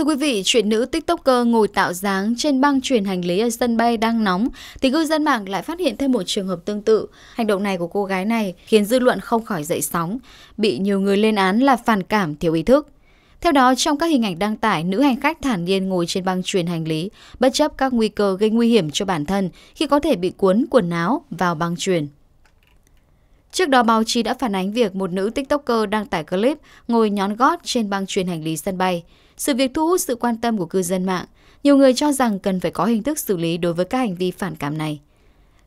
Thưa quý vị, chuyện nữ tiktoker ngồi tạo dáng trên băng truyền hành lý ở sân bay đang nóng thì cư dân mạng lại phát hiện thêm một trường hợp tương tự. Hành động này của cô gái này khiến dư luận không khỏi dậy sóng, bị nhiều người lên án là phản cảm thiếu ý thức. Theo đó, trong các hình ảnh đăng tải, nữ hành khách thản nhiên ngồi trên băng truyền hành lý, bất chấp các nguy cơ gây nguy hiểm cho bản thân khi có thể bị cuốn quần áo vào băng truyền. Trước đó, báo chí đã phản ánh việc một nữ tiktoker đăng tải clip ngồi nhón gót trên băng truyền hành lý sân bay sự việc thu hút sự quan tâm của cư dân mạng. Nhiều người cho rằng cần phải có hình thức xử lý đối với các hành vi phản cảm này.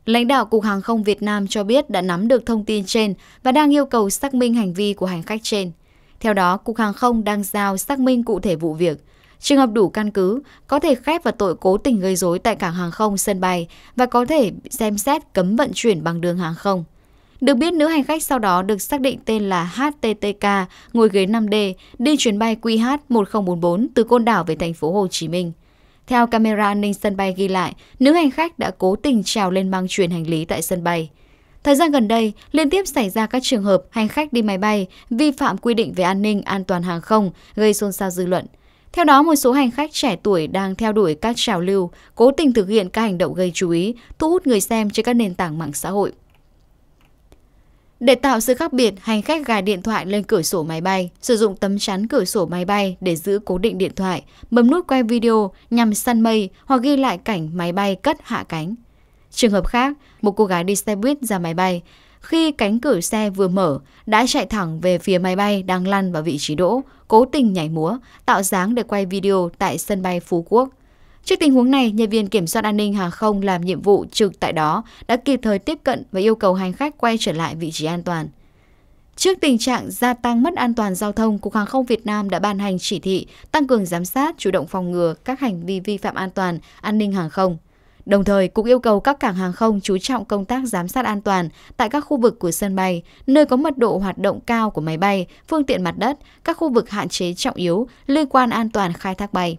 Lãnh đạo Cục Hàng không Việt Nam cho biết đã nắm được thông tin trên và đang yêu cầu xác minh hành vi của hành khách trên. Theo đó, Cục Hàng không đang giao xác minh cụ thể vụ việc. Trường hợp đủ căn cứ, có thể khép vào tội cố tình gây rối tại cảng hàng không sân bay và có thể xem xét cấm vận chuyển bằng đường hàng không. Được biết, nữ hành khách sau đó được xác định tên là HTTK, ngồi ghế 5D, đi chuyến bay QH1044 từ Côn Đảo về thành phố Hồ Chí Minh. Theo camera an ninh sân bay ghi lại, nữ hành khách đã cố tình trèo lên mang chuyển hành lý tại sân bay. Thời gian gần đây, liên tiếp xảy ra các trường hợp hành khách đi máy bay vi phạm quy định về an ninh an toàn hàng không, gây xôn xao dư luận. Theo đó, một số hành khách trẻ tuổi đang theo đuổi các trào lưu, cố tình thực hiện các hành động gây chú ý, thu hút người xem trên các nền tảng mạng xã hội. Để tạo sự khác biệt, hành khách gài điện thoại lên cửa sổ máy bay, sử dụng tấm chắn cửa sổ máy bay để giữ cố định điện thoại, bấm nút quay video nhằm săn mây hoặc ghi lại cảnh máy bay cất hạ cánh. Trường hợp khác, một cô gái đi xe buýt ra máy bay, khi cánh cửa xe vừa mở, đã chạy thẳng về phía máy bay đang lăn vào vị trí đỗ, cố tình nhảy múa, tạo dáng để quay video tại sân bay Phú Quốc. Trước tình huống này, nhân viên kiểm soát an ninh hàng không làm nhiệm vụ trực tại đó đã kịp thời tiếp cận và yêu cầu hành khách quay trở lại vị trí an toàn. Trước tình trạng gia tăng mất an toàn giao thông, Cục Hàng không Việt Nam đã ban hành chỉ thị tăng cường giám sát, chủ động phòng ngừa các hành vi vi phạm an toàn, an ninh hàng không. Đồng thời, cũng yêu cầu các cảng hàng không chú trọng công tác giám sát an toàn tại các khu vực của sân bay, nơi có mật độ hoạt động cao của máy bay, phương tiện mặt đất, các khu vực hạn chế trọng yếu liên quan an toàn khai thác bay.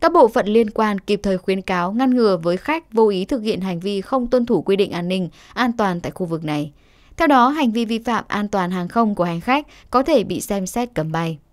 Các bộ phận liên quan kịp thời khuyến cáo ngăn ngừa với khách vô ý thực hiện hành vi không tuân thủ quy định an ninh, an toàn tại khu vực này. Theo đó, hành vi vi phạm an toàn hàng không của hành khách có thể bị xem xét cấm bay.